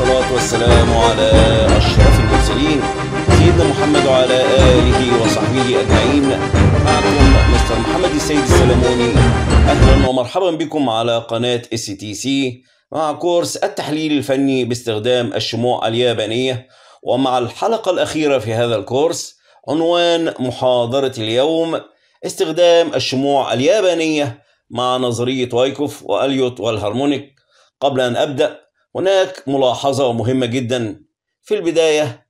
والصلاة والسلام على أشرف المرسلين سيدنا محمد وعلى آله وصحبه أجمعين معكم مستر محمد السيد السلموني أهلا ومرحبا بكم على قناة اس تي سي مع كورس التحليل الفني باستخدام الشموع اليابانية ومع الحلقة الأخيرة في هذا الكورس عنوان محاضرة اليوم استخدام الشموع اليابانية مع نظرية وايكوف وأليوت والهارمونيك قبل أن أبدأ هناك ملاحظة مهمة جدا في البداية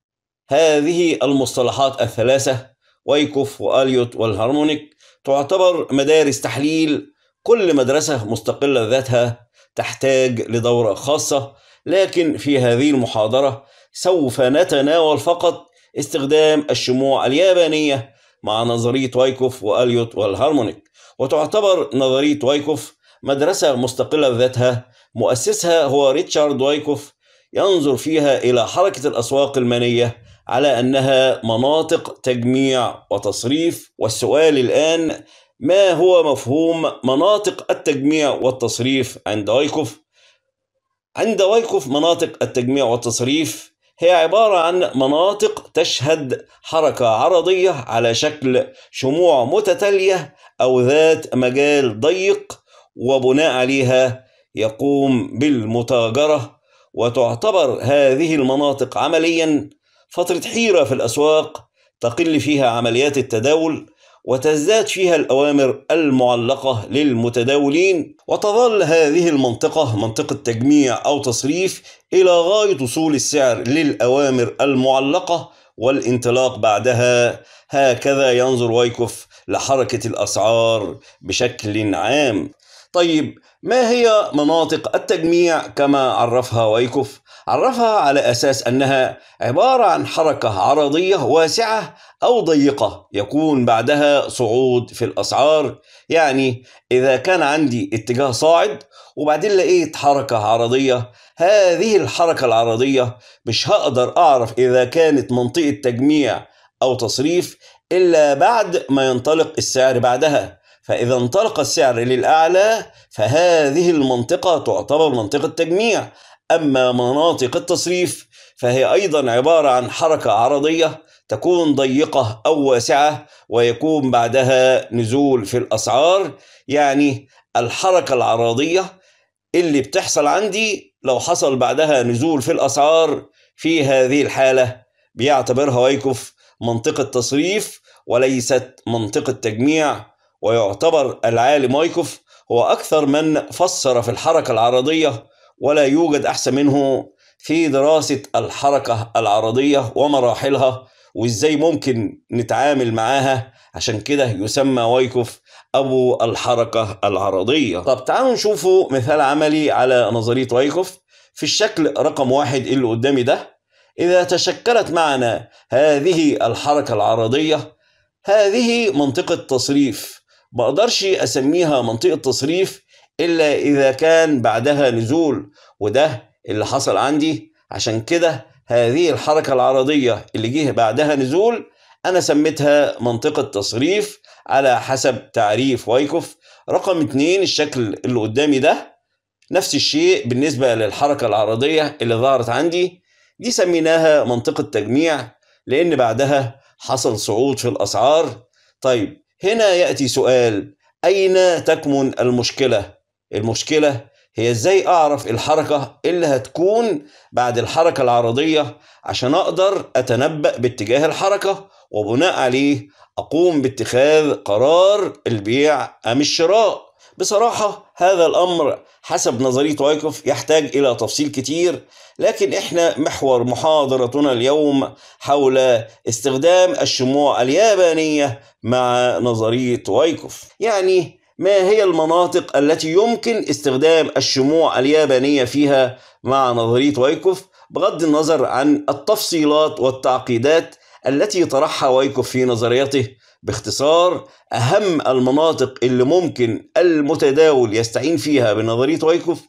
هذه المصطلحات الثلاثة ويكوف وأليوت والهارمونيك تعتبر مدارس تحليل كل مدرسة مستقلة ذاتها تحتاج لدورة خاصة لكن في هذه المحاضرة سوف نتناول فقط استخدام الشموع اليابانية مع نظرية وايكوف وأليوت والهارمونيك وتعتبر نظرية وايكوف مدرسة مستقلة ذاتها مؤسسها هو ريتشارد وايكوف ينظر فيها إلى حركة الأسواق المالية على أنها مناطق تجميع وتصريف والسؤال الآن ما هو مفهوم مناطق التجميع والتصريف عند وايكوف؟ عند وايكوف مناطق التجميع والتصريف هي عبارة عن مناطق تشهد حركة عرضية على شكل شموع متتالية أو ذات مجال ضيق وبناء عليها يقوم بالمتاجرة وتعتبر هذه المناطق عمليا فترة حيرة في الأسواق تقل فيها عمليات التداول وتزداد فيها الأوامر المعلقة للمتداولين وتظل هذه المنطقة منطقة تجميع أو تصريف إلى غاية وصول السعر للأوامر المعلقة والانطلاق بعدها هكذا ينظر ويكوف لحركة الأسعار بشكل عام طيب ما هي مناطق التجميع كما عرفها ويكوف؟ عرفها على أساس أنها عبارة عن حركة عرضية واسعة أو ضيقة يكون بعدها صعود في الأسعار يعني إذا كان عندي اتجاه صاعد وبعدين لقيت حركة عرضية هذه الحركة العرضية مش هقدر أعرف إذا كانت منطقة تجميع أو تصريف إلا بعد ما ينطلق السعر بعدها فإذا انطلق السعر للأعلى فهذه المنطقة تعتبر منطقة تجميع أما مناطق التصريف فهي أيضا عبارة عن حركة عرضية تكون ضيقة أو واسعة ويكون بعدها نزول في الأسعار يعني الحركة العرضية اللي بتحصل عندي لو حصل بعدها نزول في الأسعار في هذه الحالة بيعتبرها ويكف منطقة تصريف وليست منطقة تجميع ويعتبر العالي مايكوف هو أكثر من فسر في الحركة العرضية ولا يوجد أحسن منه في دراسة الحركة العرضية ومراحلها وإزاي ممكن نتعامل معاها عشان كده يسمى وايكوف أبو الحركة العرضية طب تعالوا نشوفوا مثال عملي على نظرية وايكوف في الشكل رقم واحد اللي قدامي ده إذا تشكلت معنا هذه الحركة العرضية هذه منطقة تصريف ما اقدرش اسميها منطقه تصريف الا اذا كان بعدها نزول وده اللي حصل عندي عشان كده هذه الحركه العرضيه اللي جه بعدها نزول انا سميتها منطقه تصريف على حسب تعريف وايكوف رقم اتنين الشكل اللي قدامي ده نفس الشيء بالنسبه للحركه العرضيه اللي ظهرت عندي دي سميناها منطقه تجميع لان بعدها حصل صعود في الاسعار طيب هنا يأتي سؤال أين تكمن المشكلة؟ المشكلة هي ازاي اعرف الحركة اللي هتكون بعد الحركة العرضية عشان اقدر اتنبأ باتجاه الحركة وبناء عليه اقوم باتخاذ قرار البيع ام الشراء بصراحة هذا الأمر حسب نظرية وايكوف يحتاج إلى تفصيل كتير لكن إحنا محور محاضرتنا اليوم حول استخدام الشموع اليابانية مع نظرية وايكوف يعني ما هي المناطق التي يمكن استخدام الشموع اليابانية فيها مع نظرية وايكوف بغض النظر عن التفصيلات والتعقيدات التي طرحها وايكوف في نظريته باختصار أهم المناطق اللي ممكن المتداول يستعين فيها بنظرية ويكوف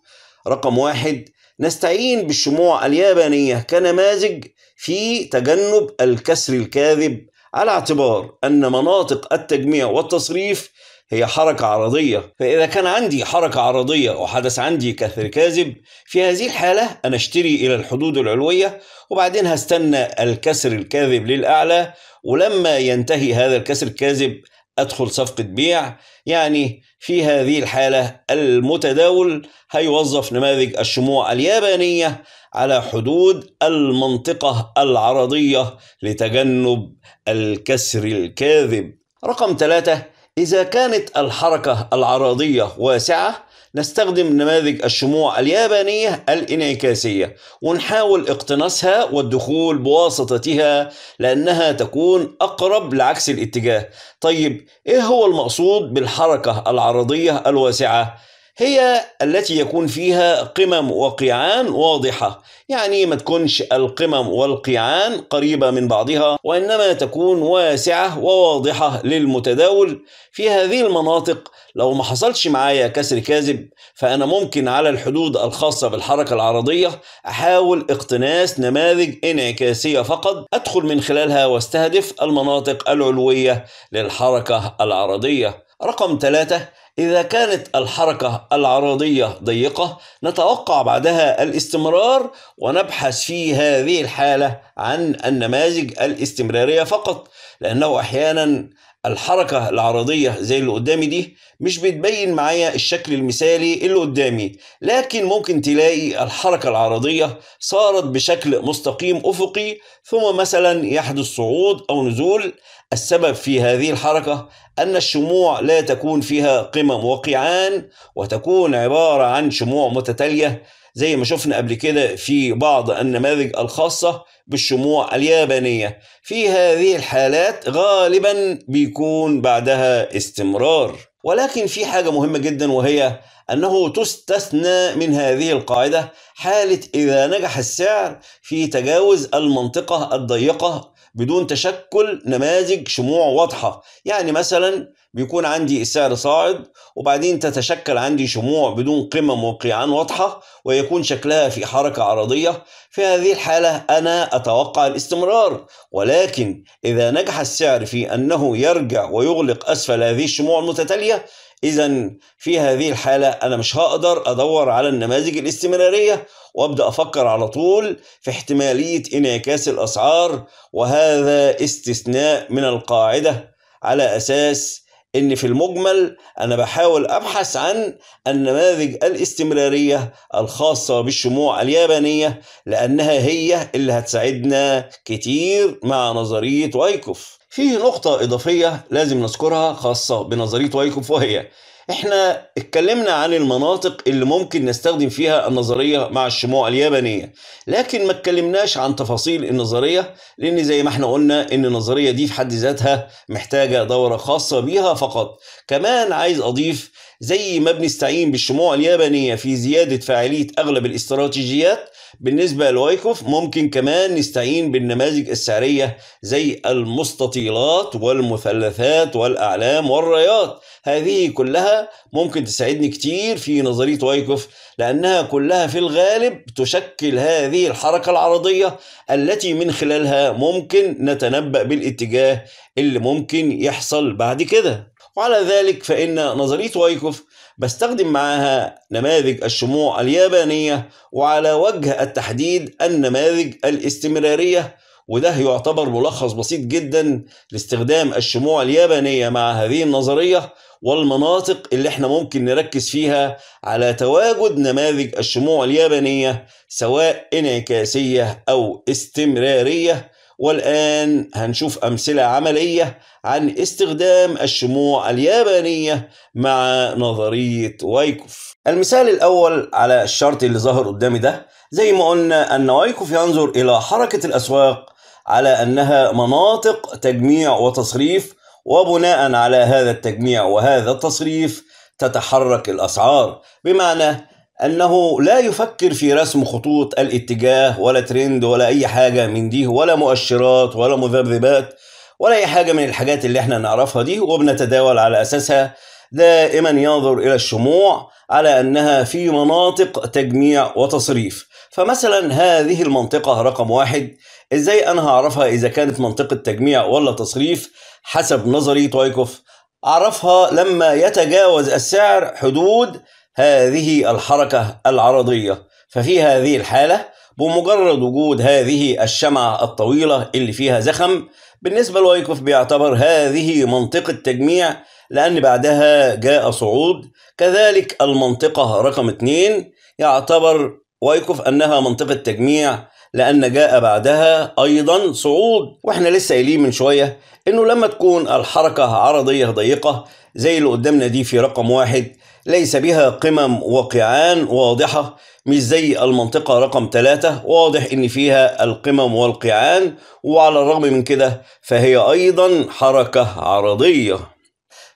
رقم واحد نستعين بالشموع اليابانية كنماذج في تجنب الكسر الكاذب على اعتبار أن مناطق التجميع والتصريف هي حركة عرضية فإذا كان عندي حركة عرضية وحدث عندي كسر كاذب في هذه الحالة أنا أشتري إلى الحدود العلوية وبعدين هستنى الكسر الكاذب للأعلى ولما ينتهي هذا الكسر الكاذب أدخل صفقة بيع يعني في هذه الحالة المتداول هيوظف نماذج الشموع اليابانية على حدود المنطقة العرضية لتجنب الكسر الكاذب رقم ثلاثة إذا كانت الحركة العرضية واسعة نستخدم نماذج الشموع اليابانية الانعكاسية ونحاول اقتناصها والدخول بواسطتها لأنها تكون أقرب لعكس الاتجاه طيب إيه هو المقصود بالحركة العرضية الواسعة؟ هي التي يكون فيها قمم وقيعان واضحة يعني ما تكونش القمم والقيعان قريبة من بعضها وإنما تكون واسعة وواضحة للمتداول في هذه المناطق لو ما حصلش معايا كسر كاذب فأنا ممكن على الحدود الخاصة بالحركة العرضية أحاول اقتناس نماذج انعكاسية فقط أدخل من خلالها واستهدف المناطق العلوية للحركة العرضية رقم ثلاثة إذا كانت الحركة العرضية ضيقة نتوقع بعدها الاستمرار ونبحث في هذه الحالة عن النماذج الاستمرارية فقط لأنه أحيانا الحركة العرضية زي اللي قدامي دي مش بتبين معايا الشكل المثالي اللي قدامي لكن ممكن تلاقي الحركة العرضية صارت بشكل مستقيم أفقي ثم مثلا يحدث صعود أو نزول السبب في هذه الحركة أن الشموع لا تكون فيها قمم وقيعان وتكون عبارة عن شموع متتالية زي ما شفنا قبل كده في بعض النماذج الخاصة بالشموع اليابانية في هذه الحالات غالبا بيكون بعدها استمرار ولكن في حاجة مهمة جدا وهي أنه تستثنى من هذه القاعدة حالة إذا نجح السعر في تجاوز المنطقة الضيقة بدون تشكل نماذج شموع واضحة يعني مثلا بيكون عندي السعر صاعد وبعدين تتشكل عندي شموع بدون قمم وقيعان واضحة ويكون شكلها في حركة عرضية في هذه الحالة أنا أتوقع الاستمرار ولكن إذا نجح السعر في أنه يرجع ويغلق أسفل هذه الشموع المتتالية إذا في هذه الحالة أنا مش هقدر أدور على النماذج الاستمرارية وأبدأ أفكر على طول في احتمالية انعكاس الأسعار وهذا استثناء من القاعدة على أساس إن في المجمل أنا بحاول أبحث عن النماذج الاستمرارية الخاصة بالشموع اليابانية لأنها هي اللي هتساعدنا كتير مع نظرية وايكوف في نقطة إضافية لازم نذكرها خاصة بنظرية وايكوف وهي احنا اتكلمنا عن المناطق اللي ممكن نستخدم فيها النظرية مع الشموع اليابانية لكن ما اتكلمناش عن تفاصيل النظرية لان زي ما احنا قلنا ان النظرية دي في حد ذاتها محتاجة دورة خاصة بيها فقط كمان عايز اضيف زي ما بنستعين بالشموع اليابانية في زيادة فاعلية أغلب الاستراتيجيات بالنسبة لوايكوف ممكن كمان نستعين بالنماذج السعرية زي المستطيلات والمثلثات والأعلام والرايات هذه كلها ممكن تساعدني كتير في نظرية وايكوف لأنها كلها في الغالب تشكل هذه الحركة العرضية التي من خلالها ممكن نتنبأ بالاتجاه اللي ممكن يحصل بعد كده وعلى ذلك فإن نظرية وايكوف بستخدم معها نماذج الشموع اليابانية وعلى وجه التحديد النماذج الاستمرارية وده يعتبر ملخص بسيط جدا لاستخدام الشموع اليابانية مع هذه النظرية والمناطق اللي احنا ممكن نركز فيها على تواجد نماذج الشموع اليابانية سواء انعكاسية أو استمرارية والآن هنشوف أمثلة عملية عن استخدام الشموع اليابانية مع نظرية وايكوف المثال الأول على الشرط اللي ظهر قدامي ده زي ما قلنا أن وايكوف ينظر إلى حركة الأسواق على أنها مناطق تجميع وتصريف وبناء على هذا التجميع وهذا التصريف تتحرك الأسعار بمعنى أنه لا يفكر في رسم خطوط الاتجاه ولا ترند ولا أي حاجة من دي ولا مؤشرات ولا مذبذبات ولا أي حاجة من الحاجات اللي احنا نعرفها دي وبنتداول على أساسها دائما ينظر إلى الشموع على أنها في مناطق تجميع وتصريف فمثلا هذه المنطقة رقم واحد إزاي أنا هعرفها إذا كانت منطقة تجميع ولا تصريف حسب نظري تويكوف أعرفها لما يتجاوز السعر حدود هذه الحركة العرضية ففي هذه الحالة بمجرد وجود هذه الشمعة الطويلة اللي فيها زخم بالنسبة لوايكوف بيعتبر هذه منطقة تجميع لأن بعدها جاء صعود كذلك المنطقة رقم 2 يعتبر وايكوف أنها منطقة تجميع لأن جاء بعدها أيضا صعود وإحنا لسه قايلين من شوية إنه لما تكون الحركة عرضية ضيقة زي اللي قدامنا دي في رقم واحد ليس بها قمم وقيعان واضحة مش زي المنطقة رقم ثلاثة واضح إن فيها القمم والقيعان وعلى الرغم من كده فهي أيضا حركة عرضية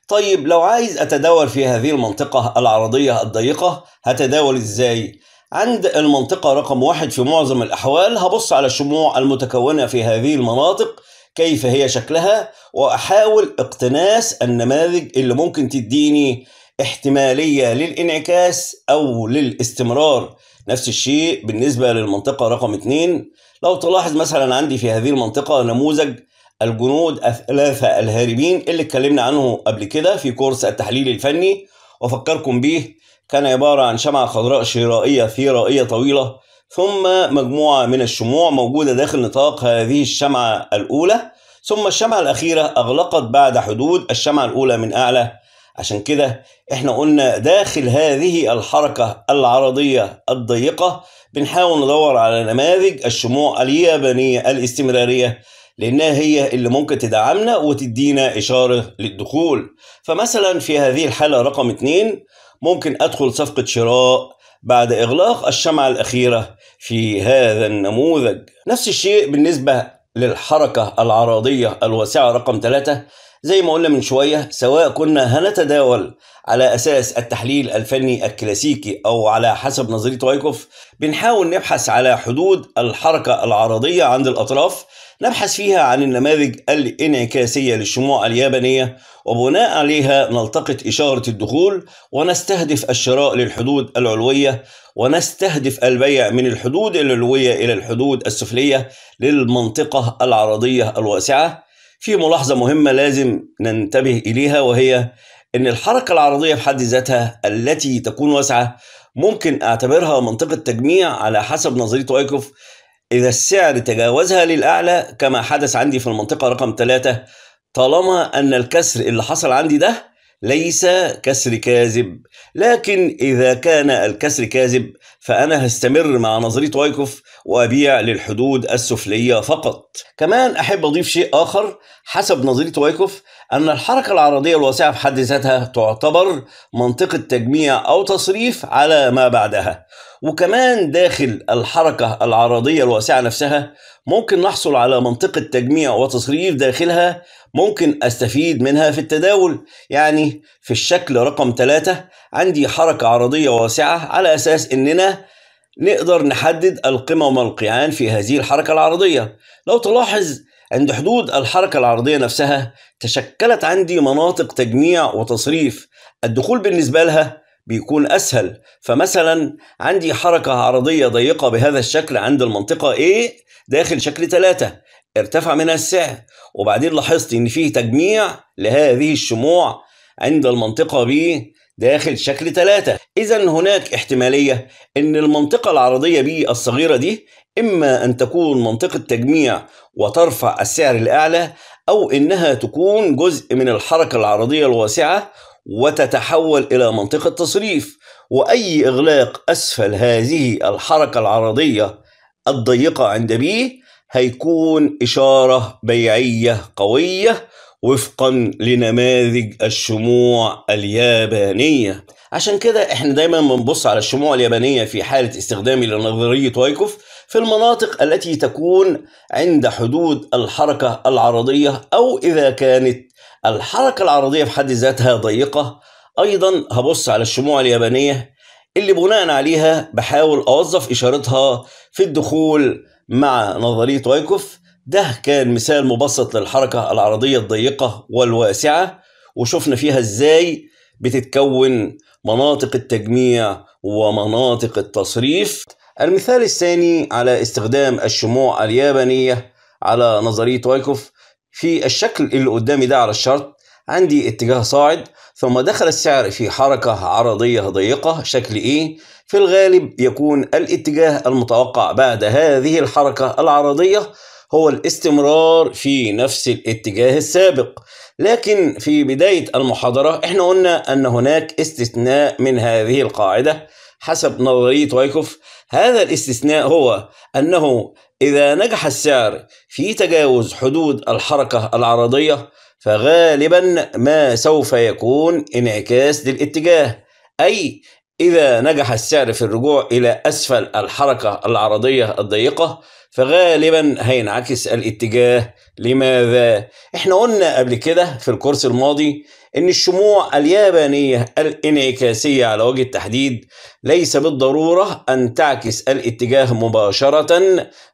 طيب لو عايز أتداول في هذه المنطقة العرضية الضيقة هتداول إزاي؟ عند المنطقة رقم واحد في معظم الأحوال هبص على الشموع المتكونة في هذه المناطق كيف هي شكلها وأحاول اقتناس النماذج اللي ممكن تديني احتمالية للانعكاس أو للاستمرار نفس الشيء بالنسبة للمنطقة رقم 2 لو تلاحظ مثلا عندي في هذه المنطقة نموذج الجنود الثلاثة الهاربين اللي اتكلمنا عنه قبل كده في كورس التحليل الفني وفكركم به كان عبارة عن شمعة خضراء شرائية ثرائية طويلة ثم مجموعة من الشموع موجودة داخل نطاق هذه الشمعة الأولى ثم الشمعة الأخيرة أغلقت بعد حدود الشمعة الأولى من أعلى عشان كده احنا قلنا داخل هذه الحركة العرضية الضيقة بنحاول ندور على نماذج الشموع اليابانية الاستمرارية لأنها هي اللي ممكن تدعمنا وتدينا إشارة للدخول فمثلا في هذه الحالة رقم 2 ممكن أدخل صفقة شراء بعد إغلاق الشمعة الأخيرة في هذا النموذج نفس الشيء بالنسبة للحركة العرضية الواسعة رقم 3 زي ما قلنا من شوية سواء كنا هنتداول على أساس التحليل الفني الكلاسيكي أو على حسب نظرية وايكوف بنحاول نبحث على حدود الحركة العرضية عند الأطراف نبحث فيها عن النماذج الانعكاسية للشموع اليابانية وبناء عليها نلتقط إشارة الدخول ونستهدف الشراء للحدود العلوية ونستهدف البيع من الحدود العلوية إلى الحدود السفلية للمنطقة العرضية الواسعة في ملاحظة مهمة لازم ننتبه إليها وهي إن الحركة العرضية في حد ذاتها التي تكون واسعة ممكن أعتبرها منطقة تجميع على حسب نظرية وايكوف إذا السعر تجاوزها للأعلى كما حدث عندي في المنطقة رقم 3 طالما أن الكسر اللي حصل عندي ده ليس كسر كاذب لكن إذا كان الكسر كاذب فأنا هستمر مع نظرية وايكوف وأبيع للحدود السفلية فقط كمان أحب أضيف شيء آخر حسب نظرية وايكوف أن الحركة العرضية الواسعة في حد ذاتها تعتبر منطقة تجميع أو تصريف على ما بعدها وكمان داخل الحركة العرضية الواسعة نفسها ممكن نحصل على منطقة تجميع وتصريف داخلها ممكن أستفيد منها في التداول يعني في الشكل رقم ثلاثة عندي حركة عرضية واسعة على أساس أننا نقدر نحدد القمة والقيعان في هذه الحركة العرضية لو تلاحظ عند حدود الحركة العرضية نفسها تشكلت عندي مناطق تجميع وتصريف الدخول بالنسبة لها بيكون أسهل فمثلا عندي حركة عرضية ضيقة بهذا الشكل عند المنطقة A داخل شكل 3 ارتفع منها السعر وبعدين لاحظت إن فيه تجميع لهذه الشموع عند المنطقة B داخل شكل ثلاثة إذا هناك احتمالية أن المنطقة العرضية بي الصغيرة دي إما أن تكون منطقة تجميع وترفع السعر الأعلى أو إنها تكون جزء من الحركة العرضية الواسعة وتتحول إلى منطقة تصريف وأي إغلاق أسفل هذه الحركة العرضية الضيقة عند بي هيكون إشارة بيعية قوية وفقا لنماذج الشموع اليابانية عشان كده احنا دايما بنبص على الشموع اليابانية في حالة استخدامي لنظرية وايكوف في المناطق التي تكون عند حدود الحركة العرضية أو إذا كانت الحركة العرضية في حد ذاتها ضيقة أيضا هبص على الشموع اليابانية اللي بناء عليها بحاول أوظف إشارتها في الدخول مع نظرية وايكوف ده كان مثال مبسط للحركة العرضية الضيقة والواسعة وشفنا فيها ازاي بتتكون مناطق التجميع ومناطق التصريف المثال الثاني على استخدام الشموع اليابانية على نظرية وايكوف في الشكل اللي قدامي ده على الشرط عندي اتجاه صاعد ثم دخل السعر في حركة عرضية ضيقة شكل إيه في الغالب يكون الاتجاه المتوقع بعد هذه الحركة العرضية هو الاستمرار في نفس الاتجاه السابق لكن في بداية المحاضرة احنا قلنا أن هناك استثناء من هذه القاعدة حسب نظرية وايكوف هذا الاستثناء هو أنه إذا نجح السعر في تجاوز حدود الحركة العرضية فغالبا ما سوف يكون انعكاس للاتجاه أي إذا نجح السعر في الرجوع إلى أسفل الحركة العرضية الضيقة فغالبا هينعكس الاتجاه لماذا؟ احنا قلنا قبل كده في الكورس الماضي ان الشموع اليابانية الانعكاسية على وجه التحديد ليس بالضرورة ان تعكس الاتجاه مباشرة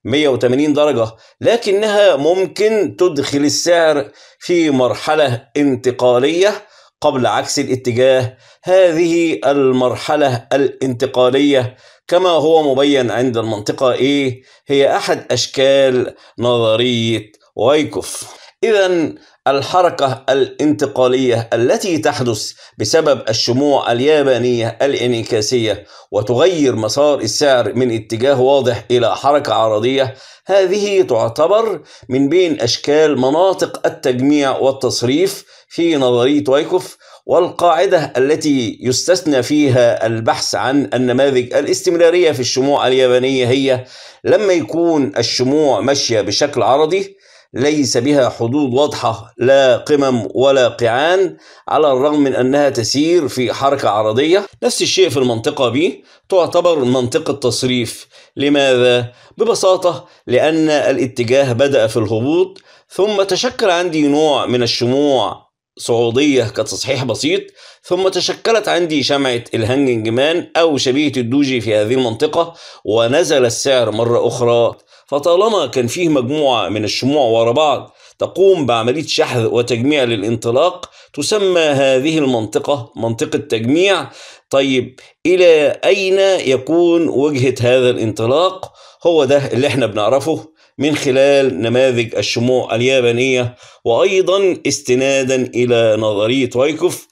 180 درجة لكنها ممكن تدخل السعر في مرحلة انتقالية قبل عكس الاتجاه هذه المرحلة الانتقالية كما هو مبين عند المنطقة A إيه، هي أحد أشكال نظرية وايكوف إذا الحركة الانتقالية التي تحدث بسبب الشموع اليابانية الانعكاسية وتغير مسار السعر من اتجاه واضح إلى حركة عرضية هذه تعتبر من بين أشكال مناطق التجميع والتصريف في نظرية وايكوف والقاعدة التي يستثنى فيها البحث عن النماذج الاستمرارية في الشموع اليابانية هي لما يكون الشموع ماشية بشكل عرضي ليس بها حدود واضحة لا قمم ولا قيعان على الرغم من أنها تسير في حركة عرضية نفس الشيء في المنطقة بي تعتبر منطقة تصريف لماذا؟ ببساطة لأن الاتجاه بدأ في الهبوط ثم تشكل عندي نوع من الشموع صعودية كتصحيح بسيط ثم تشكلت عندي شمعة الهانجنج مان أو شبيهة الدوجي في هذه المنطقة ونزل السعر مرة أخرى فطالما كان فيه مجموعة من الشموع ورا بعض تقوم بعملية شحذ وتجميع للانطلاق تسمى هذه المنطقة منطقة تجميع طيب إلى أين يكون وجهة هذا الانطلاق هو ده اللي احنا بنعرفه من خلال نماذج الشموع اليابانية وأيضا استنادا إلى نظرية وايكوف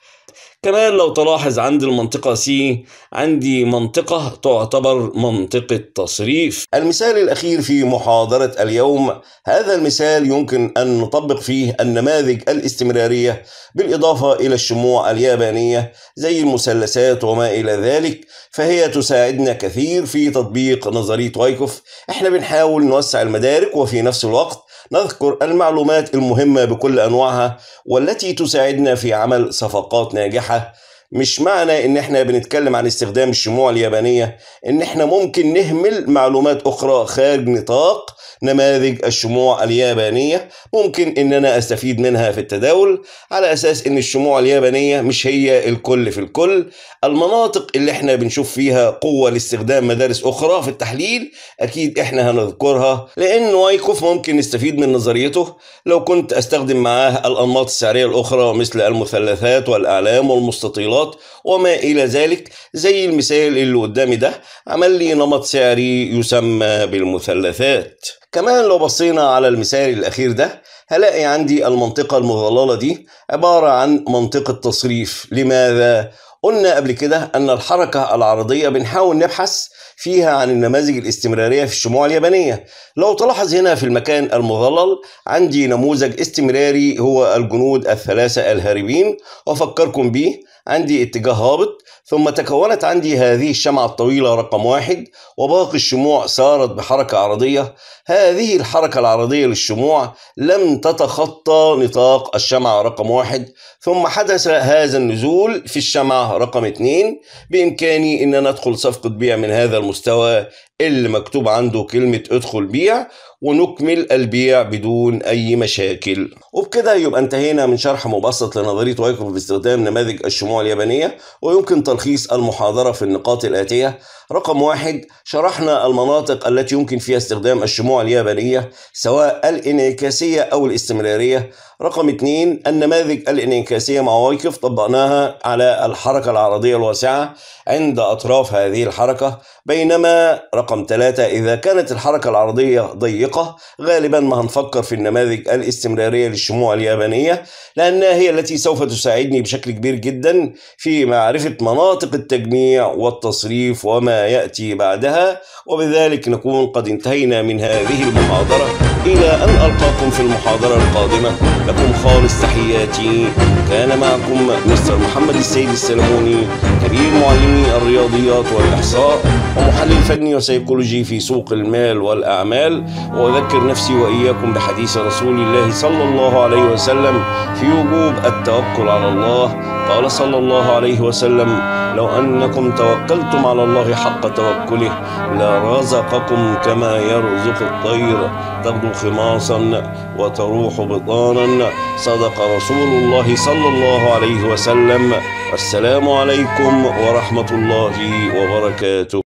كمان لو تلاحظ عند المنطقة سي عندي منطقة تعتبر منطقة تصريف المثال الأخير في محاضرة اليوم هذا المثال يمكن أن نطبق فيه النماذج الاستمرارية بالإضافة إلى الشموع اليابانية زي المثلثات وما إلى ذلك فهي تساعدنا كثير في تطبيق نظرية وايكوف احنا بنحاول نوسع المدارك وفي نفس الوقت نذكر المعلومات المهمة بكل أنواعها والتي تساعدنا في عمل صفقات ناجحة مش معنى ان احنا بنتكلم عن استخدام الشموع اليابانية ان احنا ممكن نهمل معلومات اخرى خارج نطاق نماذج الشموع اليابانية ممكن ان انا استفيد منها في التداول على اساس ان الشموع اليابانية مش هي الكل في الكل المناطق اللي احنا بنشوف فيها قوة لاستخدام مدارس اخرى في التحليل اكيد احنا هنذكرها لان وايكوف ممكن نستفيد من نظريته لو كنت استخدم معاه الانماط السعرية الاخرى مثل المثلثات والاعلام والمستطيلات والمؤشرات وما إلى ذلك زي المثال اللي قدامي ده عمل لي نمط سعري يسمى بالمثلثات كمان لو بصينا على المثال الأخير ده هلاقي عندي المنطقة المظللة دي عبارة عن منطقة تصريف لماذا؟ قلنا قبل كده أن الحركة العرضية بنحاول نبحث فيها عن النماذج الاستمرارية في الشموع اليابانية لو تلاحظ هنا في المكان المظلل عندي نموذج استمراري هو الجنود الثلاثة الهاربين وأفكركم بيه عندي اتجاه هابط ثم تكونت عندي هذه الشمعة الطويلة رقم واحد وباقي الشموع سارت بحركة عرضية هذه الحركة العرضية للشموع لم تتخطى نطاق الشمعة رقم واحد ثم حدث هذا النزول في الشمعة رقم اثنين بإمكاني أن أنا أدخل صفقة بيع من هذا المستوى اللي مكتوب عنده كلمة ادخل بيع ونكمل البيع بدون أي مشاكل وبكده يبقى انتهينا من شرح مبسط لنظرية وايكروف باستخدام نماذج الشموع اليابانية ويمكن تلخيص المحاضرة في النقاط الآتية رقم واحد شرحنا المناطق التي يمكن فيها استخدام الشموع اليابانية سواء الانعكاسية أو الاستمرارية رقم اثنين النماذج الانعكاسية مع وايكوف طبقناها على الحركة العرضية الواسعة عند أطراف هذه الحركة بينما رقم ثلاثة إذا كانت الحركة العرضية ضيقة الحقيقة غالبا ما هنفكر في النماذج الاستمرارية للشموع اليابانية لأنها هي التي سوف تساعدني بشكل كبير جدا في معرفة مناطق التجميع والتصريف وما يأتي بعدها وبذلك نكون قد انتهينا من هذه المحاضرة إلى أن ألقاكم في المحاضرة القادمة لكم خالص تحياتي كان معكم مستر محمد السيد السلموني كبير معلمي الرياضيات والإحصاء ومحلل فني وسيكولوجي في سوق المال والأعمال وأذكر نفسي وإياكم بحديث رسول الله صلى الله عليه وسلم في وجوب التوكل على الله قال صلى الله عليه وسلم لو أنكم توكلتم على الله حق توكله لرزقكم كما يرزق الطير تبدو خماصا وتروح بطانا صدق رسول الله صلى الله عليه وسلم السلام عليكم ورحمة الله وبركاته